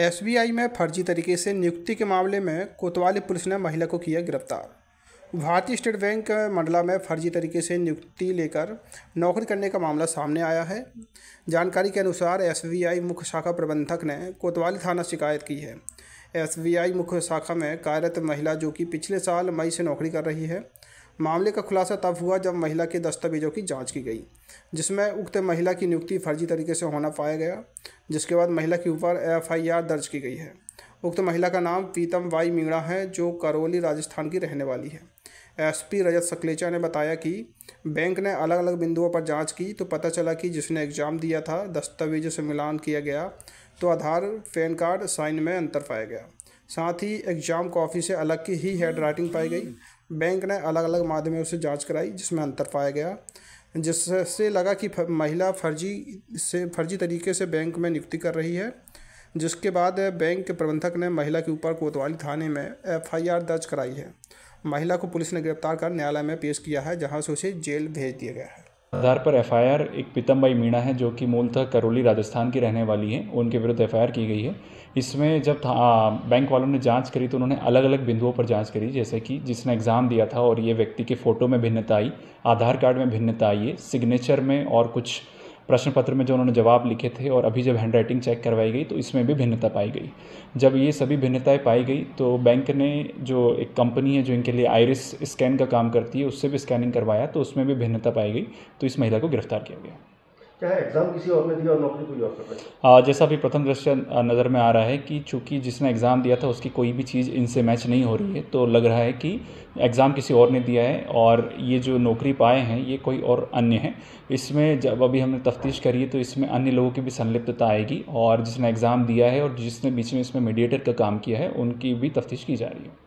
SBI में फर्जी तरीके से नियुक्ति के मामले में कोतवाली पुलिस ने महिला को किया गिरफ्तार भारतीय स्टेट बैंक मंडला में फर्जी तरीके से नियुक्ति लेकर नौकरी करने का मामला सामने आया है जानकारी के अनुसार एसबीआई मुख्य शाखा प्रबंधक ने कोतवाली थाना शिकायत की है एसबीआई मुख्य शाखा में कार्यरत महिला जो कि पिछले साल मई से नौकरी कर रही है मामले का खुलासा तब हुआ जब महिला के दस्तावेजों की जांच की गई जिसमें उक्त महिला की नियुक्ति फर्जी तरीके से होना पाया गया जिसके बाद महिला के ऊपर एफआईआर दर्ज की गई है उक्त महिला का नाम पीतम वाई मीणा है जो करौली राजस्थान की रहने वाली है एसपी रजत सकलेचा ने बताया कि बैंक ने अलग अलग बिंदुओं पर जांच की तो पता चला कि जिसने एग्ज़ाम दिया था दस्तावेजों से मिलान किया गया तो आधार पैन कार्ड साइन में अंतर पाया गया साथ ही एग्ज़ाम कॉपी से अलग की ही हेड राइटिंग पाई गई बैंक ने अलग अलग माध्यमों से जांच कराई जिसमें अंतर पाया गया जिससे लगा कि महिला फर्जी से फर्जी तरीके से बैंक में नियुक्ति कर रही है जिसके बाद बैंक के प्रबंधक ने महिला के ऊपर कोतवाली थाने में एफआईआर दर्ज कराई है महिला को पुलिस ने गिरफ्तार कर न्यायालय में पेश किया है जहां से उसे जेल भेज दिया गया है आधार पर एफआईआर एक भाई मीणा है जो कि मूलतः करौली राजस्थान की रहने वाली हैं उनके विरुद्ध एफआईआर की गई है इसमें जब आ, बैंक वालों ने जांच करी तो उन्होंने अलग अलग बिंदुओं पर जांच करी जैसे कि जिसने एग्ज़ाम दिया था और ये व्यक्ति के फ़ोटो में भिन्नता आई आधार कार्ड में भिन्नता आई है सिग्नेचर में और कुछ प्रश्न पत्र में जो उन्होंने जवाब लिखे थे और अभी जब हैंड राइटिंग चेक करवाई गई तो इसमें भी भिन्नता पाई गई जब ये सभी भिन्नताएँ पाई गई तो बैंक ने जो एक कंपनी है जो इनके लिए आयरिस स्कैन का काम करती है उससे भी स्कैनिंग करवाया तो उसमें भी भिन्नता पाई गई तो इस महिला को गिरफ्तार किया गया क्या एग्ज़ाम किसी और नौकरी जैसा अभी प्रथम दृश्य नज़र में आ रहा है कि चूंकि जिसने एग्ज़ाम दिया था उसकी कोई भी चीज़ इनसे मैच नहीं हो रही है तो लग रहा है कि एग्ज़ाम किसी और ने दिया है और ये जो नौकरी पाए हैं ये कोई और अन्य है इसमें जब अभी हमने तफ्तीश करी है तो इसमें अन्य लोगों की भी संलिप्तता आएगी और जिसने एग्ज़ाम दिया है और जिसने बीच में इसमें मीडिएटर का काम किया है उनकी भी तफ्तीश की जा रही है